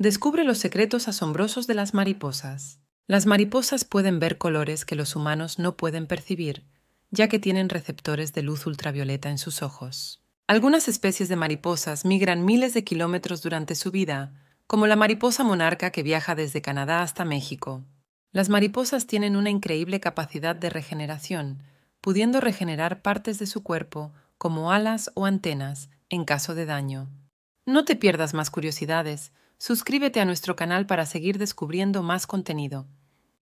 Descubre los secretos asombrosos de las mariposas. Las mariposas pueden ver colores que los humanos no pueden percibir, ya que tienen receptores de luz ultravioleta en sus ojos. Algunas especies de mariposas migran miles de kilómetros durante su vida, como la mariposa monarca que viaja desde Canadá hasta México. Las mariposas tienen una increíble capacidad de regeneración, pudiendo regenerar partes de su cuerpo, como alas o antenas, en caso de daño. No te pierdas más curiosidades, Suscríbete a nuestro canal para seguir descubriendo más contenido.